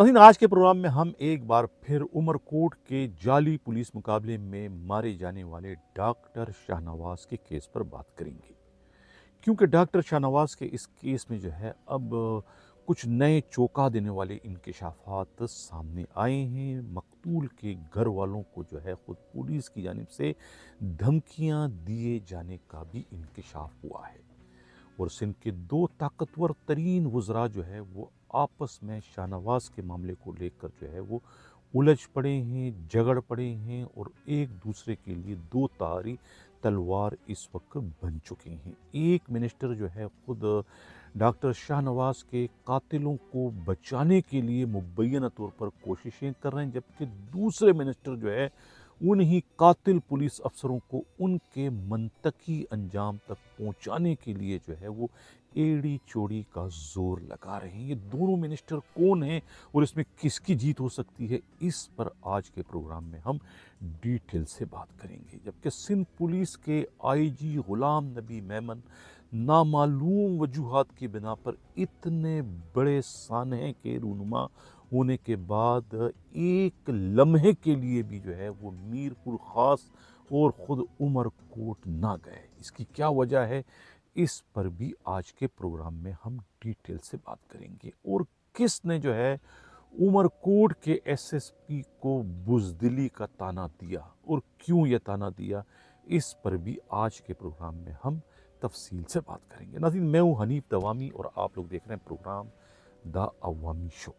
नसीन आज के प्रोग्राम में हम एक बार फिर उमरकोट के जाली पुलिस मुकाबले में मारे जाने वाले डॉक्टर शाहनवाज के केस पर बात करेंगे क्योंकि डॉक्टर शाहनवाज के इस केस में जो है अब कुछ नए चौंका देने वाले इनकशाफात सामने आए हैं मकतूल के घर वालों को जो है ख़ुद पुलिस की जानब से धमकियां दिए जाने का भी इनकशाफ हुआ है और सिंध के दो ताकतवर तरीन वज्रा जो है वो आपस में शाहनवाज के मामले को लेकर जो है वो उलझ पड़े हैं झगड़ पड़े हैं और एक दूसरे के लिए दो तारी तलवार इस वक्त बन चुके हैं एक मिनिस्टर जो है ख़ुद डॉक्टर शाहनवाज के कातिलों को बचाने के लिए मुबैना तौर पर कोशिशें कर रहे हैं जबकि दूसरे मिनिस्टर जो है उन्हीं कातिल पुलिस अफसरों को उनके मनतकी अंजाम तक पहुंचाने के लिए जो है वो एड़ी चोड़ी का जोर लगा रहे हैं ये दोनों मिनिस्टर कौन हैं और इसमें किसकी जीत हो सकती है इस पर आज के प्रोग्राम में हम डिटेल से बात करेंगे जबकि सिंध पुलिस के आईजी गुलाम नबी मेमन नामालूम वजूहत की बिना पर इतने बड़े सानहे के रूनुमा होने के बाद एक लम्हे के लिए भी जो है वो मीरपुर ख़ास और ख़ुद उमर कोट ना गए इसकी क्या वजह है इस पर भी आज के प्रोग्राम में हम डिटेल से बात करेंगे और किसने जो है उमरकोट के एसएसपी को बुजदिली का ताना दिया और क्यों यह ताना दिया इस पर भी आज के प्रोग्राम में हम तफसील से बात करेंगे नाजिन मैं हूँ हनीफ दवामी और आप लोग देख रहे हैं programme the Awami show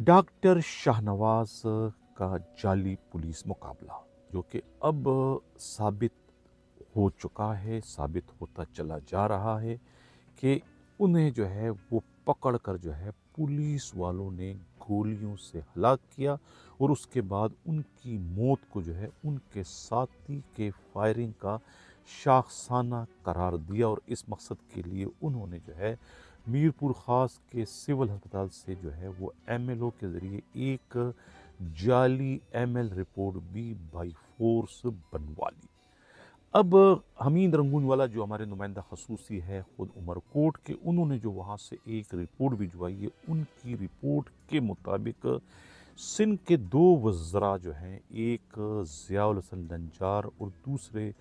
doctor Shahnawaz का जाली पुलिस मुकाबला जो कि अब साबित हो चुका है साबित होता चला जा रहा है कि उन्हें जो है वो पकड़ कर जो है पुलिस वालों ने गोलियों से हलाक किया और उसके बाद उनकी मौत को जो है उनके साथी के फायरिंग का शाखसाना करार दिया और इस मकसद के लिए उन्होंने जो है मीरपुर ख़ास के सिविल अस्पताल से जो है वो एमएलओ के ज़रिए एक जाली एमएल रिपोर्ट भी बाई फोर्स बनवा ली अब हमीद रंगून वाला जो हमारे नुमाइंदा खसूसी है ख़ुद उमरकोट के उन्होंने जो वहाँ से एक रिपोर्ट भिजवाई है उनकी रिपोर्ट के मुताबिक सिंध के दो वज्रा जो हैं एक हसन लंजार और दूसरे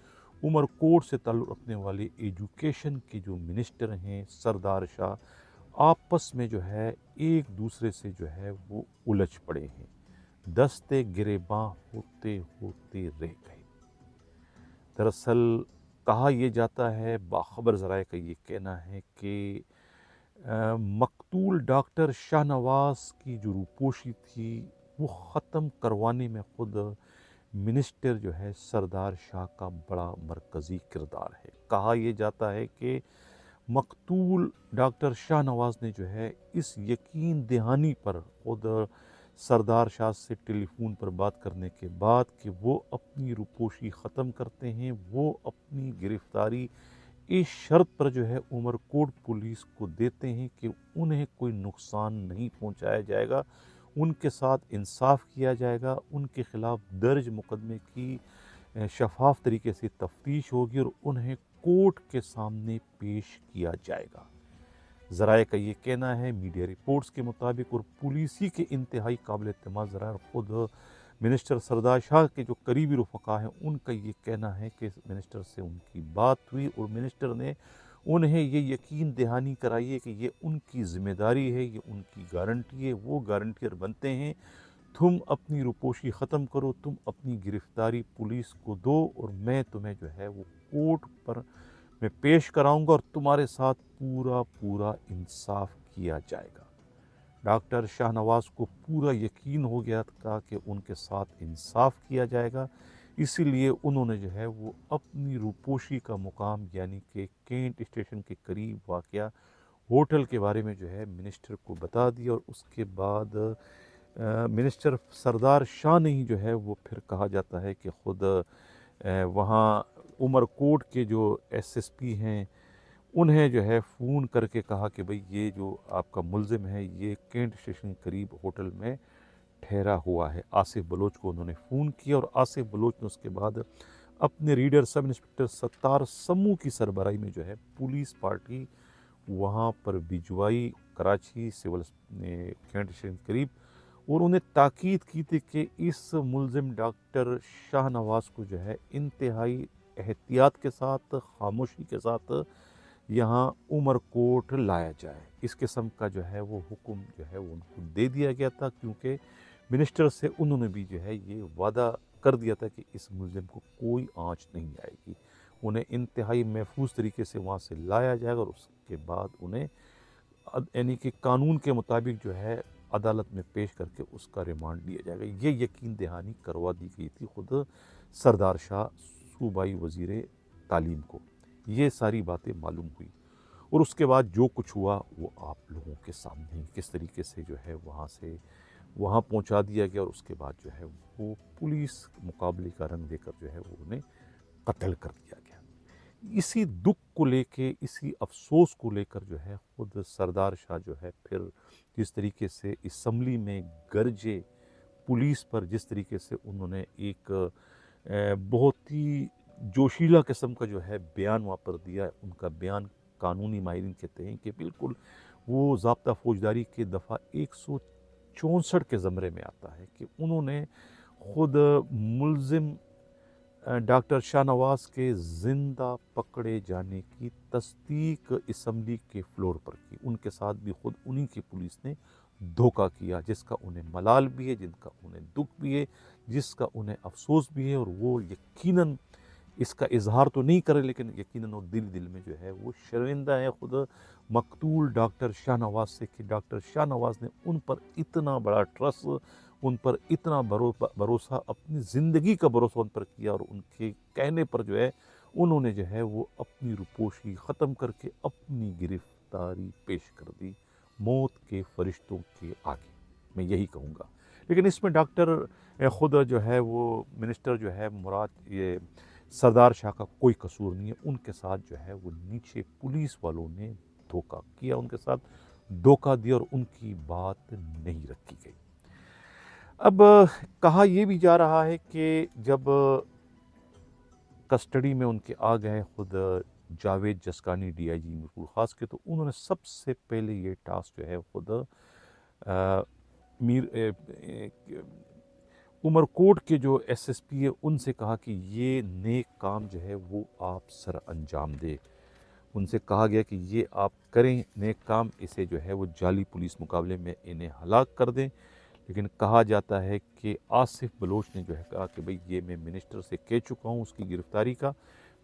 कोट से ताल्लुक़ रखने वाले एजुकेशन के जो मिनिस्टर हैं सरदार शाह आपस में जो है एक दूसरे से जो है वो उलझ पड़े हैं दस्ते गिरेबाँ होते होते रह गए दरअसल कहा यह जाता है बाखबर ज़राए का ये कहना है कि मकतूल डॉक्टर शाहनवाज की जो रूपोशी थी वो ख़त्म करवाने में ख़ुद मिनिस्टर जो है सरदार शाह का बड़ा मरकज़ी किरदार है कहा यह जाता है कि मकतूल डॉक्टर शाह नवाज ने जो है इस यकीन दहानी पर खुद सरदार शाह से टेलीफोन पर बात करने के बाद कि वो अपनी रुपोशी ख़त्म करते हैं वो अपनी गिरफ़्तारी इस शर्त पर जो है उमरकोट पुलिस को देते हैं कि उन्हें कोई नुकसान नहीं पहुंचाया जाएगा उनके साथ इंसाफ किया जाएगा उनके ख़िलाफ़ दर्ज मुकदमे की शफाफ तरीके से तफ्तीश होगी और उन्हें कोर्ट के सामने पेश किया जाएगा ज़राए का ये कहना है मीडिया रिपोर्ट्स के मुताबिक और पुलिसी के इंतहाई काबिल अतम ज़रा ख़ुद मिनिस्टर सरदार शाह के जो करीबी रफ़ा हैं उनका ये कहना है कि मिनिस्टर से उनकी बात हुई और मिनिस्टर ने उन्हें ये यकीन दहानी कराइए कि ये उनकी ज़िम्मेदारी है ये उनकी गारंटी है वो गारंटियर बनते हैं तुम अपनी रुपोशी ख़त्म करो तुम अपनी गिरफ़्तारी पुलिस को दो और मैं तुम्हें जो है वो कोर्ट पर मैं पेश कराऊंगा और तुम्हारे साथ पूरा पूरा इंसाफ किया जाएगा डॉक्टर शाहनवाज को पूरा यकीन हो गया था कि उनके साथ इंसाफ किया जाएगा इसीलिए उन्होंने जो है वो अपनी रूपोशी का मुकाम यानी कि केंट स्टेशन के करीब वाक़ होटल के बारे में जो है मिनिस्टर को बता दिया और उसके बाद मिनिस्टर सरदार शाह ने ही जो है वो फिर कहा जाता है कि ख़ुद वहाँ उमरकोट के जो एसएसपी हैं उन्हें जो है फ़ोन करके कहा कि भाई ये जो आपका मुलज़म है ये केंट स्टेशन करीब होटल में ठहरा हुआ है आसिफ बलोच को उन्होंने फ़ोन किया और आसिफ बलोच ने उसके बाद अपने रीडर सब इंस्पेक्टर सत्तार समूह की सरबराही में जो है पुलिस पार्टी वहाँ पर भिजवाई कराची सिविल कैंट स्टेशन करीब और उन्हें ताकीद की थी कि इस मुलजिम डॉक्टर शाहनवाज को जो है इंतहाई एहतियात के साथ खामोशी के साथ यहाँ उमरकोट लाया जाए इस किस्म का जो है वो हुक्म जो है वो उनको दे दिया गया था क्योंकि मिनिस्टर से उन्होंने भी जो है ये वादा कर दिया था कि इस म्यूज़ियम को कोई आँच नहीं आएगी उन्हें इंतहाई महफूज तरीके से वहाँ से लाया जाएगा और उसके बाद उन्हें यानी कि कानून के मुताबिक जो है अदालत में पेश करके उसका रिमांड लिया जाएगा ये यकीन दहानी करवा दी गई थी खुद सरदार शाह सूबाई वजीर तालीम को ये सारी बातें मालूम हुई और उसके बाद जो कुछ हुआ वो आप लोगों के सामने किस तरीके से जो है वहाँ से वहाँ पहुँचा दिया गया और उसके बाद जो है वो पुलिस मुकाबले का रंग देकर जो है वो उन्हें कत्ल कर दिया गया इसी दुख को लेके इसी अफसोस को लेकर जो है ख़ुद सरदार शाह जो है फिर जिस तरीके से इसम्बली में गरजे पुलिस पर जिस तरीके से उन्होंने एक बहुत ही जोशीला किस्म का जो है बयान वहाँ पर दिया उनका बयान कानूनी माहरीन कहते हैं कि बिल्कुल वो जबता फौजदारी के दफ़ा एक चौंसठ के ज़मरे में आता है कि उन्होंने ख़ुद मुलजिम डॉक्टर शाहनवाज के ज़िंदा पकड़े जाने की तस्दीक इसम्बली के फ्लोर पर की उनके साथ भी ख़ुद उन्हीं की पुलिस ने धोखा किया जिसका उन्हें मलाल भी है जिनका उन्हें दुख भी है जिसका उन्हें अफसोस भी है और वो यकीनन इसका इजहार तो नहीं करे लेकिन यकीन वो दिल दिल में जो है वो शर्मिंदा है ख़ुद मकतूल डॉक्टर शाहनवाज से कि डॉक्टर शाहनवाज ने उन पर इतना बड़ा ट्रस्ट उन पर इतना भरोसा अपनी ज़िंदगी का भरोसा उन पर किया और उनके कहने पर जो है उन्होंने जो है वो अपनी रुपोशी ख़त्म करके अपनी गिरफ्तारी पेश कर दी मौत के फरिश्तों के आगे मैं यही कहूँगा लेकिन इसमें डॉक्टर ख़ुद जो है वो मिनिस्टर जो है मुराद ये सरदार शाह का कोई कसूर नहीं है उनके साथ जो है वो नीचे पुलिस वालों ने धोखा किया उनके साथ धोखा दिया और उनकी बात नहीं रखी गई अब कहा यह भी जा रहा है कि जब कस्टडी में उनके आ गए खुद जावेद जसकानी डीआईजी जी खास के तो उन्होंने सबसे पहले ये टास्क जो है खुद मीर ए, ए, ए, उमरकोट के जो एसएसपी है उनसे कहा कि ये नेक काम जो है वो आप सर अंजाम दें उनसे कहा गया कि ये आप करें नेक काम इसे जो है वो जाली पुलिस मुकाबले में इन्हें हलाक कर दें लेकिन कहा जाता है कि आसिफ बलोच ने जो है कहा कि भाई ये मैं मिनिस्टर से कह चुका हूँ उसकी गिरफ़्तारी का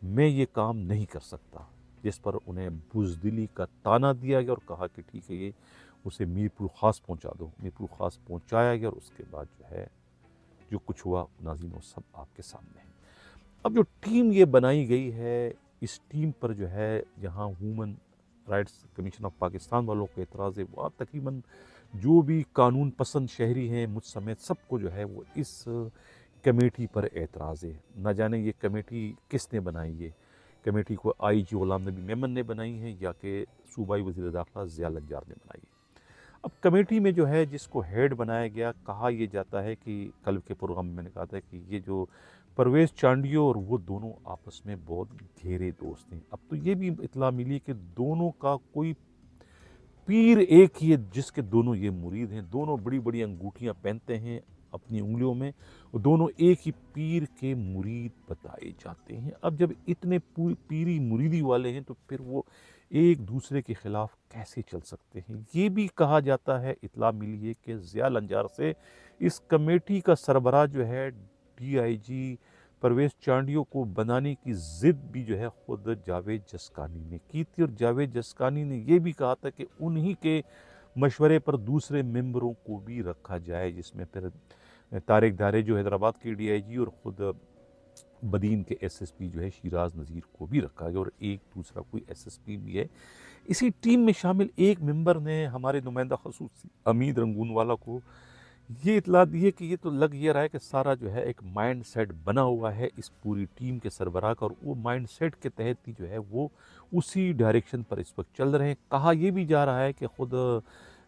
मैं ये काम नहीं कर सकता जिस पर उन्हें बुजदिली का ताना दिया गया और कहा कि ठीक है ये उसे मीरपुर ख़ास पहुँचा दो मीरपुर ख़ास पहुँचाया गया और उसके बाद जो है जो कुछ हुआ नाजीन वो सब आपके सामने है अब जो टीम ये बनाई गई है इस टीम पर जो है यहाँ human rights commission of Pakistan वालों के एतराज़ वहाँ तकरीबन जो भी कानून पसंद शहरी हैं मुझ समेत सबको जो है वो इस कमेटी पर एतराज़ है ना जाने ये कमेटी किसने बनाई है कमेटी को आई जी गुलाम नबी मेमन ने बनाई है या कि सूबाई वजी दाखिला ज़िया लज्जार ने बनाई है अब कमेटी में जो है जिसको हेड बनाया गया कहा यह जाता है कि कल के प्रोग्राम में मैंने कहा था कि ये जो परवेज़ चांडियो और वो दोनों आपस में बहुत घेरे दोस्त हैं अब तो ये भी इतला मिली कि दोनों का कोई पीर एक ही है जिसके दोनों ये मुरीद हैं दोनों बड़ी बड़ी अंगूठियाँ पहनते हैं अपनी उंगलियों में और दोनों एक ही पीर के मुरीद बताए जाते हैं अब जब इतने पीरी मुरीदी वाले हैं तो फिर वो एक दूसरे के ख़िलाफ़ कैसे चल सकते हैं ये भी कहा जाता है इतला मिली है कि ज़िया लंजार से इस कमेटी का सरबरा जो है डीआईजी परवेज़ चांडियो को बनाने की ज़िद भी जो है ख़ुद जावेद जसकानी ने की थी और जावेद जसकानी ने यह भी कहा था कि उन्हीं के मशवरे पर दूसरे मेंबरों को भी रखा जाए जिसमें फिर तारिक दारे जो हैदराबाद के डीआईजी और ख़ुद बदीन के एसएसपी जो है शिराज नज़ीर को भी रखा गया और एक दूसरा कोई एसएसपी भी है इसी टीम में शामिल एक मेंबर ने हमारे नुमाइंदा खसूस अमीद रंगून वाला को ये इतला दी है कि ये तो लग ये रहा है कि सारा जो है एक माइंड सेट बना हुआ है इस पूरी टीम के सरबराह का और वो माइंड सेट के तहत ही जो है वो उसी डायरेक्शन पर इस वक्त चल रहे हैं कहा यह भी जा रहा है कि ख़ुद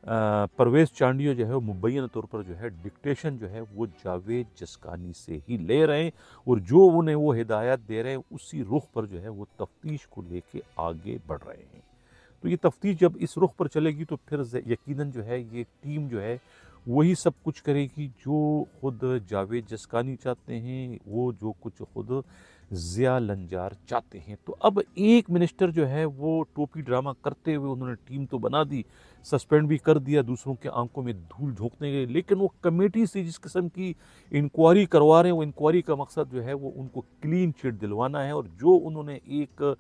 परवेज़ चांडियो जो है वो मुबैन तौर पर जो है डिक्टेशन जो है वो जावेद जस्कानी से ही ले रहे हैं और जो उन्हें वो हिदायत दे रहे हैं उसी रुख पर जो है वो तफ्तीश को लेके आगे बढ़ रहे हैं तो ये तफ्तीश जब इस रुख पर चलेगी तो फिर यकीनन जो है ये टीम जो है वही सब कुछ करेगी जो खुद जावेद जस्कानी चाहते हैं वो जो कुछ खुद ज़िया लंजार चाहते हैं तो अब एक मिनिस्टर जो है वो टोपी ड्रामा करते हुए उन्होंने टीम तो बना दी सस्पेंड भी कर दिया दूसरों के आंखों में धूल झोंकने गए लेकिन वो कमेटी से जिस किस्म की इंक्वायरी करवा रहे हैं वो इंक्वायरी का मकसद जो है वो उनको क्लीन चिट दिलवाना है और जो उन्होंने एक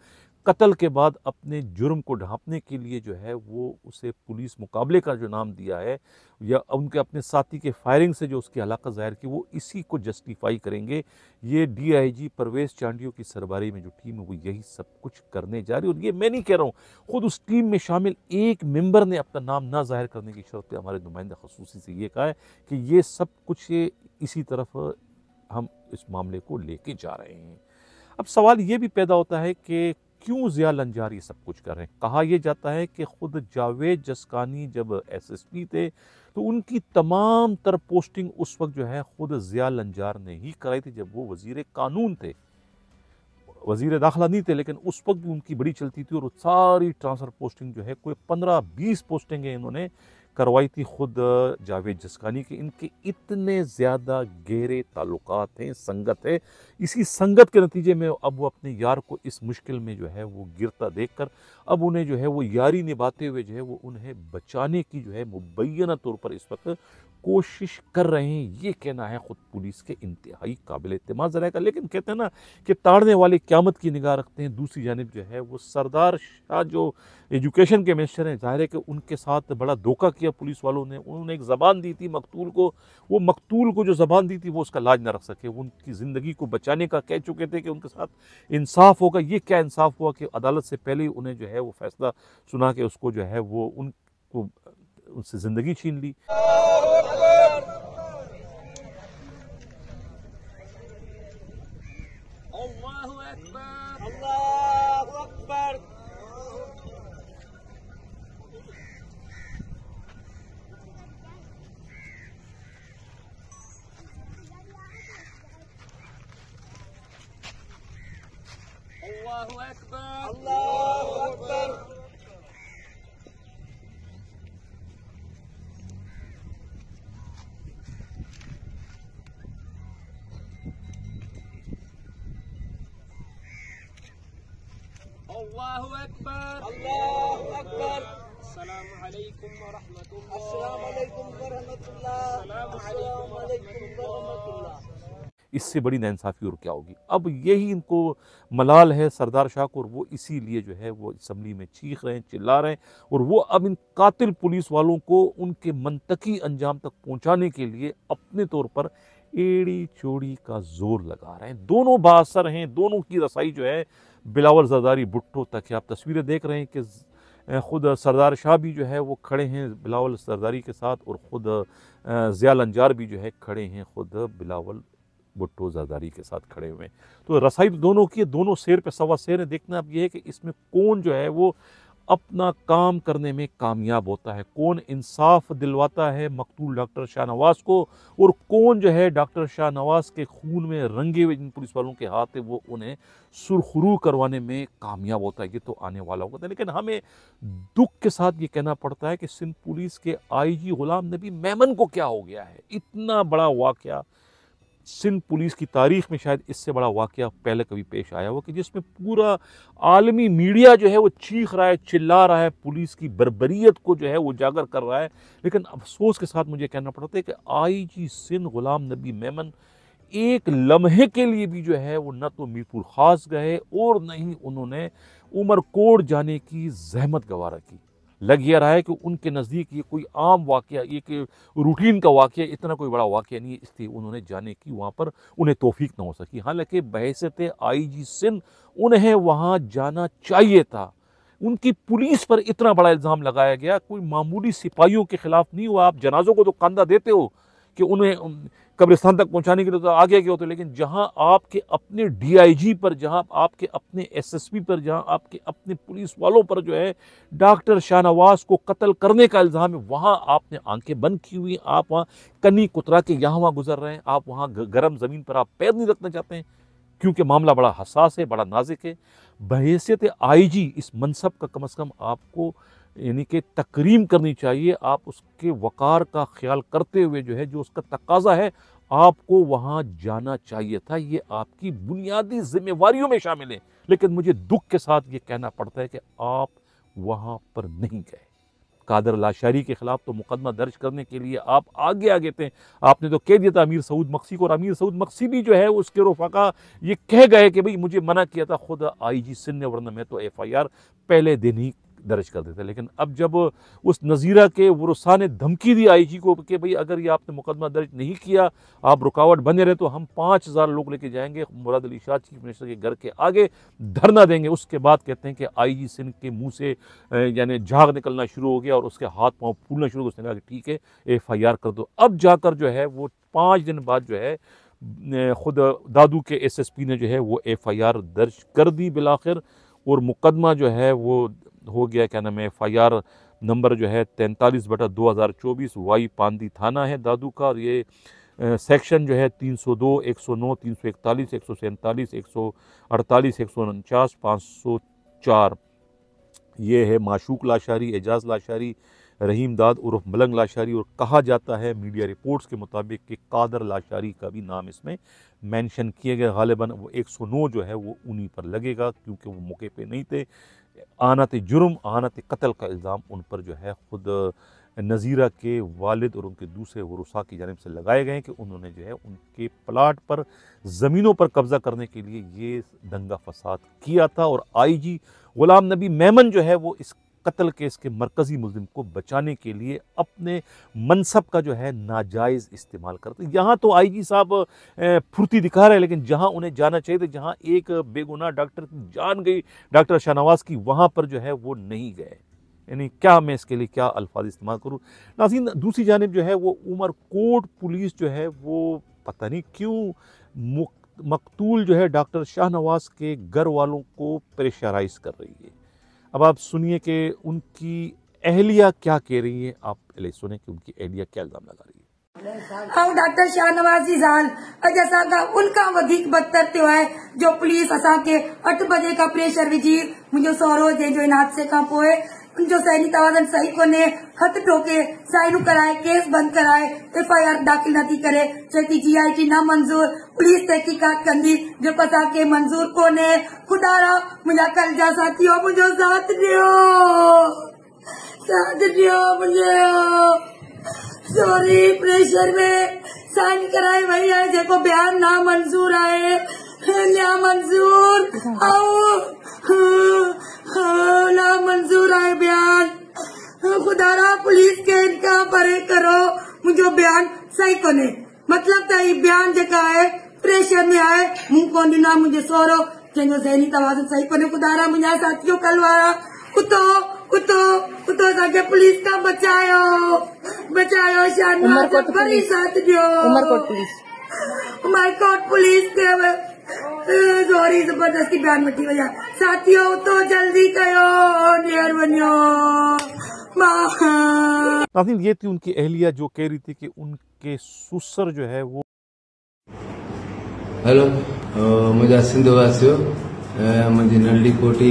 कत्ल के बाद अपने जुर्म को ढांपने के लिए जो है वो उसे पुलिस मुकाबले का जो नाम दिया है या उनके अपने साथी के फायरिंग से जो उसकी हलाकत जाहिर की वो इसी को जस्टिफाई करेंगे ये डीआईजी परवेज चांडियो की सरबारी में जो टीम है वो यही सब कुछ करने जा रही है और ये मैं नहीं कह रहा हूँ ख़ुद उस टीम में शामिल एक मेम्बर ने अपना नाम ना जाहिर करने की शर्त हमारे नुमाइंदा खसूसी से ये कहा है कि ये सब कुछ ये इसी तरफ हम इस मामले को लेके जा रहे हैं अब सवाल ये भी पैदा होता है कि क्यों ज़िया लंजार ये सब कुछ कर रहे हैं कहा यह जाता है कि ख़ुद जावेद जसकानी जब एसएसपी थे तो उनकी तमाम तर पोस्टिंग उस वक्त जो है ख़ुद ज़िया लंजार ने ही कराई थी जब वो वजीर कानून थे वजीर दाखिला नहीं थे लेकिन उस वक्त भी उनकी बड़ी चलती थी और सारी ट्रांसफ़र पोस्टिंग जो है कोई पंद्रह बीस पोस्टिंग है इन्होंने करवाई थी ख़ुद जावेद जसकानी की इनके इतने ज़्यादा गहरे ताल्लुक हैं संगत है इसी संगत के नतीजे में अब वो अपने यार को इस मुश्किल में जो है वो गिरता देख कर अब उन्हें जो है वो यारी निभाते हुए जो है वो उन्हें बचाने की जो है मुबैना तौर पर इस वक्त कोशिश कर रहे हैं ये कहना है ख़ुद पुलिस के इंतहाई काबिल अतमाद ज़रा का लेकिन कहते हैं ना कि ताड़ने वाले क्यामत की निगाह रखते हैं दूसरी जानब जो है वो सरदार शाह जो एजुकेशन के मिनिस्टर हैं ज़ाहिर है कि उनके साथ बड़ा धोखा किया किया पुलिस वालों ने उन्होंने एक ज़बान दी थी मकतूल को वो मकतूल को जो ज़बान दी थी वो उसका लाज ना रख सके उनकी ज़िंदगी को बचाने का कह चुके थे कि उनके साथ इंसाफ होगा ये क्या इंसाफ हुआ कि अदालत से पहले ही उन्हें जो है वो फैसला सुना के उसको जो है वो उनको उनसे ज़िंदगी छीन ली इससे बड़ी नाइंसाफ़ी और क्या होगी अब यही इनको मलाल है सरदार शाह को और वो इसीलिए जो है वो इसम्बली में चीख रहे हैं चिल्ला रहे हैं और वो अब इन कातिल पुलिस वालों को उनके मनतकी अंजाम तक पहुंचाने के लिए अपने तौर पर एड़ी चोड़ी का जोर लगा रहे हैं दोनों बासर हैं दोनों की रसाई जो है बिलावल जरदारी भुट्टो तक आप तस्वीरें देख रहे हैं कि ख़ुद सरदार शाह भी जो है वो खड़े हैं बिलावल सरदारी के साथ और ख़ुद ज़ियाल अंजार भी जो है खड़े हैं ख़ुद बिलावल भुट्टो जरदारी के साथ खड़े हुए तो रसाई दोनों की दोनों शेर पे सवा शेर है देखना अब ये है कि इसमें कौन जो है वो अपना काम करने में कामयाब होता है कौन इंसाफ दिलवाता है मकतूल डॉक्टर शाहनवाज को और कौन जो है डॉक्टर शाहनवाज के खून में रंगे हुए जिन पुलिस वालों के हाथ है वो उन्हें सुरखरू करवाने में कामयाब होता है ये तो आने वाला होता है लेकिन हमें दुख के साथ ये कहना पड़ता है कि सिंध पुलिस के आईजी गुलाम नबी मेमन को क्या हो गया है इतना बड़ा वाक़ सिंध पुलिस की तारीख में शायद इससे बड़ा वाक़ पहले कभी पेश आया हुआ कि जिसमें पूरा आलमी मीडिया जो है वो चीख रहा है चिल्ला रहा है पुलिस की बरबरीत को जो है वो उजागर कर रहा है लेकिन अफसोस के साथ मुझे कहना पड़ता है कि आई जी सिंध ग़ुलाम नबी मेमन एक लम्हे के लिए भी जो है वो न तो मीरपुर खास गए और न ही उन्होंने उमरकोट जाने की जहमत गवारा की लग यह रहा है कि उनके नज़दीक ये कोई आम वाक़ ये कि रूटीन का वाक़ इतना कोई बड़ा वाक़ नहीं है इसलिए उन्होंने जाने की वहाँ पर उन्हें तोफीक ना हो सकी हालांकि बहसत आई जी सिंध उन्हें वहाँ जाना चाहिए था उनकी पुलिस पर इतना बड़ा इल्ज़ाम लगाया गया कोई मामूली सिपाहियों के ख़िलाफ़ नहीं हुआ आप जनाजों को तो कंधा देते हो कि उन्हें कब्रिस्तान तक पहुंचाने के लिए तो आगे के होते लेकिन जहां आपके अपने डीआईजी पर जहां आपके अपने एसएसपी पर जहां आपके अपने पुलिस वालों पर जो है डॉक्टर शाहनवाज को कत्ल करने का इल्ज़ाम है वहां आपने आंखें बंद की हुई आप वहां कनी कुतरा के यहाँ वहाँ गुजर रहे हैं आप वहाँ गर्म ज़मीन पर आप पैर नहीं रखना चाहते हैं क्योंकि मामला बड़ा हसास है बड़ा नाजिक है बहसीत आई जी इस मनसब का कम अज़ कम आपको यानी कि तकरीम करनी चाहिए आप उसके वक़ार का ख्याल करते हुए जो है जो उसका तकाजा है आपको वहाँ जाना चाहिए था ये आपकी बुनियादी जिम्मेवारियों में शामिल है लेकिन मुझे दुख के साथ ये कहना पड़ता है कि आप वहाँ पर नहीं गए कादर लाशारी के ख़िलाफ़ तो मुकदमा दर्ज करने के लिए आप आगे आगे थे आपने तो कह दिया था अमीर सऊद मक्सी को और अमीर सऊद मक्सी भी जो है उसके रोफाका ये कह गए कि भाई मुझे मना किया था खुद आई जी सिंह ने वरना मैं तो एफ आई आर पहले दिन ही दर्ज कर देते लेकिन अब जब उस नज़ीरा के वसा ने धमकी दी आई जी को कि भाई अगर ये आपने मुकदमा दर्ज नहीं किया आप रुकावट बने रहे तो हम पाँच हज़ार लोग लेके जाएंगे मुराद अली शाह चीफ मिनिस्टर के घर के आगे धरना देंगे उसके बाद कहते हैं कि आई जी सिंह के मुँह से यानी झाग निकलना शुरू हो गया और उसके हाथ पाँव फूलना शुरू उसने कहा कि ठीक है एफ आई आर कर दो अब जाकर जो है वो पाँच दिन बाद जो है ख़ुद दादू के एस एस पी ने जो है वो एफ आई आर दर्ज कर दी बिलाखिर और मुकदमा जो है वो हो गया क्या नाम है एफ आई आर नंबर जो है तैंतालीस बटा दो हज़ार चौबीस वाई पांदी थाना है दादू का और ये सेक्शन जो है तीन सौ दो एक सौ नौ तीन सौ इकतालीस एक सौ सैंतालीस एक सौ अड़तालीस एक सौ उनचास पाँच सौ चार ये है माशूक लाशारी एजाज लाशारी रहीम दाद उर्फ मलंग लाशारी और कहा जाता है मीडिया रिपोर्ट्स के मुताबिक कि कादर लाशारी का भी नाम इसमें मेंशन किए गए गालिबा वो 109 जो है वो उन्हीं पर लगेगा क्योंकि वो मौके पे नहीं थे आनत जुर्म आनत कत्ल का इल्ज़ाम उन पर जो है ख़ुद नज़ीरा के वालिद और उनके दूसरे वसा की जानब से लगाए गए कि उन्होंने जो है उनके प्लाट पर ज़मीनों पर कब्ज़ा करने के लिए ये दंगा फसाद किया था और आई जी ग़ुलाम नबी मेमन जो है वो इस कत्ल केस के मरकज़ी मुलिम को बचाने के लिए अपने मनसब का जो है नाजायज़ इस्तेमाल करते यहाँ तो आई जी साहब फुर्ती दिखा रहे हैं लेकिन जहाँ उन्हें जाना चाहिए था जहाँ एक बेगुनाह डॉक्टर की जान गई डॉक्टर शाहनवाज की वहाँ पर जो है वो नहीं गए यानी क्या मैं इसके लिए क्या अल्फाज इस्तेमाल करूँ नासिन दूसरी जानब जो है वो उमर कोट पुलिस जो है वो पता नहीं क्यों मकतूल जो है डॉक्टर शाहनवाज के घर वालों को प्रेशराइज कर रही है अब आप सुनिए कि उनकी अहलिया क्या कह रही है आप पहले सुने कि उनकी अहलिया क्या इल्जाम लगा रही है हम डॉक्टर शाहनवाज जान जैसा का उनका वधिक बदतर तो है जो पुलिस असा के अठ बजे का प्रेशर विजी मुझे सौरो जो इन हादसे का पोए जो सही को ने જો સાંઈની साइन कराए केस बंद कराए एफ आई आर दाखिल न थी करे चेती जी आई टी न मंजूर पुलिस तहकीकात कंदी जो पता के मंजूर को ने खुदा रा मुझा कल जा साथी हो मुझे साथ दियो साथ दियो मुझे सॉरी प्रेशर में साइन कराए वही आए जेको बयान ना मंजूर आए ना मंजूर आओ हाँ, हाँ, ना मंजूर आए धारा पुलिस के इनका परे करो मुझे बयान सही कोने मतलब तो ये बयान जका है प्रेशर में आए मूं को ना मुझे सोरो चेंजो जंहिंजो ज़हनी तवाज़ु सही कोने कुदारा मुंहिंजा साथियों कल वारा कुतो कुतो कुतो जाके पुलिस का बचायो बचायो शान शानवार वरी साथ दियो उमर उमरकोट पुलिस पुलिस के ज़ोरी ज़बरदस्ती बयान मटी वई साथियों तो जल्दी कयो नियर वञो नाजीन ये थी उनकी अहलिया जो कह रही थी कि उनके सुसर जो है वो हेलो मुझे सिंध वासियों मुझे नल्डी कोटी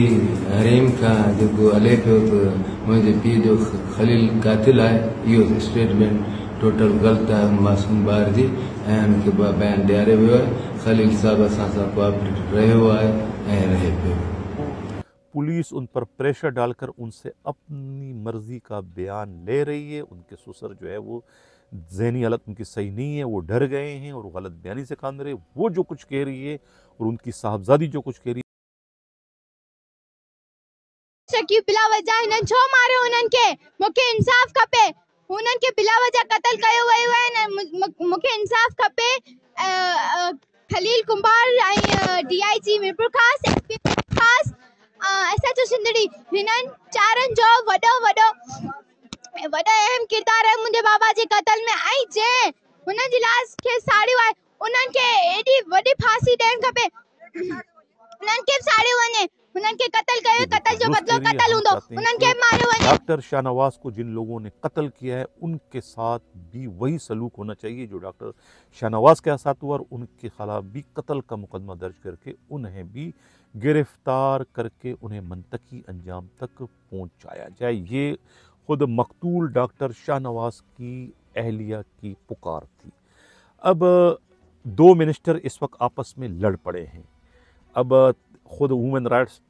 हरेम का जो अलेप है तो मुझे पी जो खलील कातिल है यो स्टेटमेंट टोटल गलत है मासूम बार जी ऐं हुनखे बयानु ॾियारे वियो आहे ख़लील साहब असां सां कोऑपरेट रहियो आहे ऐं रहे पियो पुलिस उन पर प्रेशर डालकर उनसे अपनी मर्ज़ी का बयान ले रही है उनके सुसर जो है वो जहनी हालत उनकी सही नहीं है वो डर गए हैं और गलत बयानी से काम रहे वो जो कुछ कह रही है और उनकी साहबजादी जो कुछ कह रही है बिला वजह छो मारे उनन के मुके इंसाफ खपे उनन के बिला वजह कत्ल कयो मुके इंसाफ खपे खलील कुंभार डीआईजी खास एसपी खास એસએચ तो सिंधड़ी विनन चारन जो वडो वडो वडो अहम किरदार है मुंहिंजे बाबा जी क़तल में आई जे उन जी लाश के साड़ी आहे उन्हनि के एडी वडी फांसी देन खपे उन्हनि के साड़ी वने उन्हनि के कत्ल कयो कत्ल जो बदलो कत्ल हुंदो उन्हनि के मारियो वने डॉक्टर शाहनवाज को जिन लोगों ने कत्ल किया है उनके साथ भी वही सलूक होना चाहिए जो डॉक्टर शाहनवाज के साथ हुआ और उनके खिलाफ भी कत्ल का मुकदमा दर्ज करके उन्हें भी गिरफ्तार करके उन्हें मनतकी अंजाम तक पहुंचाया जाए ये खुद मकतूल डॉक्टर शाहनवाज की अहलिया की पुकार थी अब दो मिनिस्टर इस वक्त आपस में लड़ पड़े हैं अब खुद वुमेन राइट्स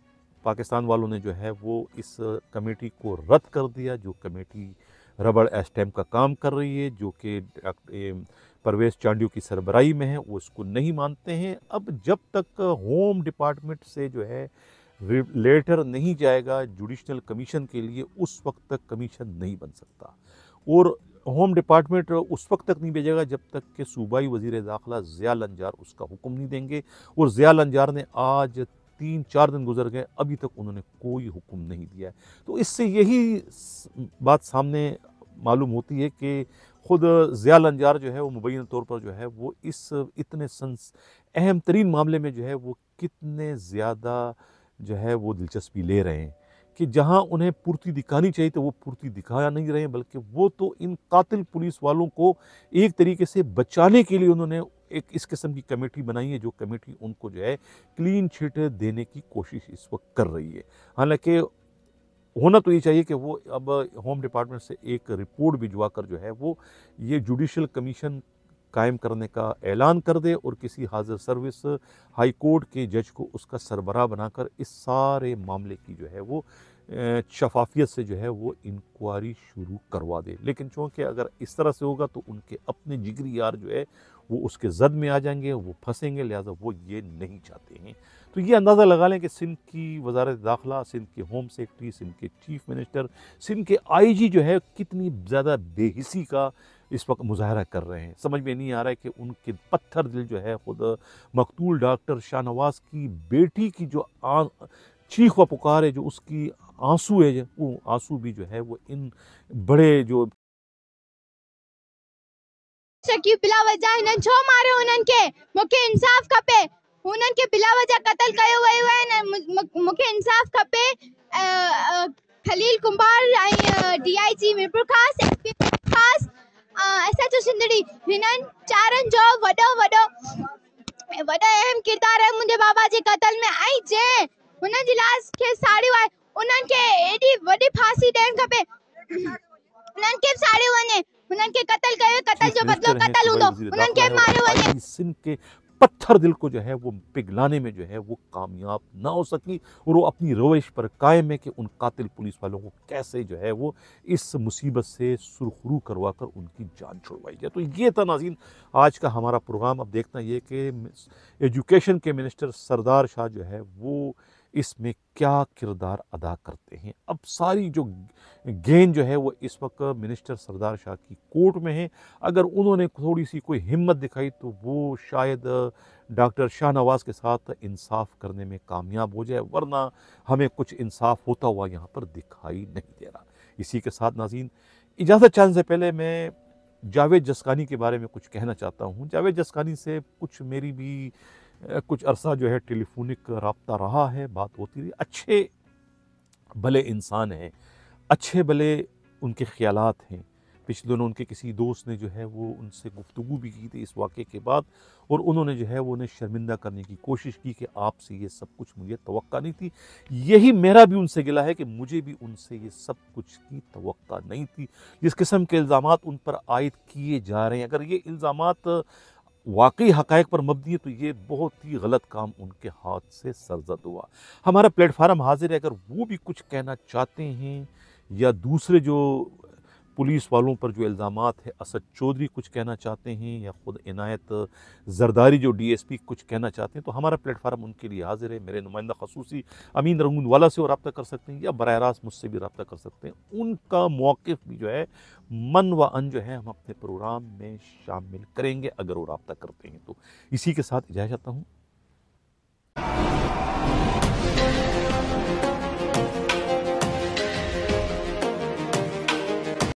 पाकिस्तान वालों ने जो है वो इस कमेटी को रद्द कर दिया जो कमेटी रबड़ एस्टैम का काम कर रही है जो कि परवेश चांडियो की सरबराही में है वो उसको नहीं मानते हैं अब जब तक होम डिपार्टमेंट से जो है लेटर नहीं जाएगा जुडिशल कमीशन के लिए उस वक्त तक कमीशन नहीं बन सकता और होम डिपार्टमेंट उस वक्त तक नहीं भेजेगा जब तक कि सूबाई वजीर दाखिला ज़िया अंजार उसका हुक्म नहीं देंगे और ज़िया अंजार ने आज तीन चार दिन गुजर गए अभी तक उन्होंने कोई हुक्म नहीं दिया है तो इससे यही बात सामने मालूम होती है कि ख़ुद जयाल अंजार जो है वो मुबैन तौर पर जो है वो इस इतने संस अहम तरीन मामले में जो है वो कितने ज़्यादा जो है वो दिलचस्पी ले रहे हैं कि जहाँ उन्हें पूर्ति दिखानी चाहिए तो वो पूर्ति दिखा नहीं रहे बल्कि वो तो इन कातिल पुलिस वालों को एक तरीके से बचाने के लिए उन्होंने एक इस किस्म की कमेटी बनाई है जो कमेटी उनको जो है क्लीन चिट देने की कोशिश इस वक्त कर रही है हालांकि होना तो ये चाहिए कि वो अब होम डिपार्टमेंट से एक रिपोर्ट भिजवा कर जो है वो ये जुडिशल कमीशन कायम करने का ऐलान कर दे और किसी हाजिर सर्विस हाई कोर्ट के जज को उसका सरबरा बनाकर इस सारे मामले की जो है वो शफाफियत से जो है वो इंक्वायरी शुरू करवा दे लेकिन चूँकि अगर इस तरह से होगा तो उनके अपने जिगरी यार जो है वो उसके जद में आ जाएंगे वो फंसेंगे लिहाजा वो ये नहीं चाहते हैं तो ये अंदाज़ा लगा लें कि सिंध की वजारत दाखिला सिंध के होम सेक्रेटरी सिंध के चीफ मिनिस्टर सिंध के आईजी जो है कितनी ज़्यादा बेहिसी का इस वक्त मुजाहरा कर रहे हैं समझ में नहीं आ रहा है कि उनके पत्थर दिल जो है ख़ुद मकतूल डॉक्टर शाहनवाज की बेटी की जो आ चीख व पुकार है जो उसकी आंसू है वो आंसू भी जो है वो इन बड़े जो शकी पिला वजह इन्हनि छो मारे उन्हनि के मूंखे इंसाफ़ खपे उन्हनि के बिला वजह कत्ल कयो वियो न मुखे इंसाफ़ खपे ख़लील कुंभार डीआईजी मिरपुर खास एसपी मीरपुर ख़ासि एस पी ख़ासि एस एच सिंधड़ी हिननि चारनि जो वडो वडो वडो अहम किरदार है मुंहिंजे बाबा जी कत्ल में आई जे हुन जी लाश खे साड़ियो आहे उन्हनि खे एॾी वॾी फांसी देन खपे उन्हनि के साड़ी साड़ियो वञे के कत्ल कयो कत्ल जो बदलो कत्ल क़तल के मारे खे सिंध के पत्थर दिल को जो है वो पिघलाने में जो है वो कामयाब ना हो सकी और वो अपनी रविश पर कायम है कि उन कातिल पुलिस वालों को कैसे जो है वो इस मुसीबत से सुरखरू करवा कर उनकी जान छुड़वाई जाए तो ये था नाजीन आज का हमारा प्रोग्राम अब देखना ये कि एजुकेशन के मिनिस्टर सरदार शाह जो है वो इसमें क्या किरदार अदा करते हैं अब सारी जो गेंद जो है वो इस वक्त मिनिस्टर सरदार शाह की कोर्ट में है अगर उन्होंने थोड़ी सी कोई हिम्मत दिखाई तो वो शायद डॉक्टर शाहनवाज के साथ इंसाफ करने में कामयाब हो जाए वरना हमें कुछ इंसाफ होता हुआ यहाँ पर दिखाई नहीं दे रहा इसी के साथ नाजीन इजाज़त चाहने से पहले मैं जावेद जसकानी के बारे में कुछ कहना चाहता हूँ जावेद जसकानी से कुछ मेरी भी कुछ अरसा जो है टेलीफोनिक रबता रहा है बात होती रही अच्छे भले इंसान हैं अच्छे भले उनके ख्याल हैं पिछले दिनों उनके किसी दोस्त ने जो है वो उनसे गुफ्तु भी की थी इस वाक़े के बाद और उन्होंने जो है वो उन्हें शर्मिंदा करने की कोशिश की कि आपसे ये सब कुछ मुझे तो नहीं थी यही मेरा भी उनसे गिला है कि मुझे भी उनसे ये सब कुछ की तो नहीं थी जिस किस्म के इल्ज़ाम उन पर आयद किए जा रहे हैं अगर ये इल्ज़ाम वाकई हकायक पर मबनी है तो ये बहुत ही गलत काम उनके हाथ से सरजद हुआ हमारा प्लेटफार्म हाजिर है अगर वो भी कुछ कहना चाहते हैं या दूसरे जो पुलिस वालों पर जो इल्ज़ाम है असद चौधरी कुछ कहना चाहते हैं या ख़ुद इनायत जरदारी जो डीएसपी कुछ कहना चाहते हैं तो हमारा प्लेटफार्म उनके लिए हाजिर है मेरे नुमाइंदा खसूसी अमीन रंगून वाला से वो रबता कर सकते हैं या बर रास्त मुझसे भी रबता कर सकते हैं उनका मौक़ भी जो है मन व अन जो है हम अपने प्रोग्राम में शामिल करेंगे अगर वो रबता करते हैं तो इसी के साथ चाहता हूँ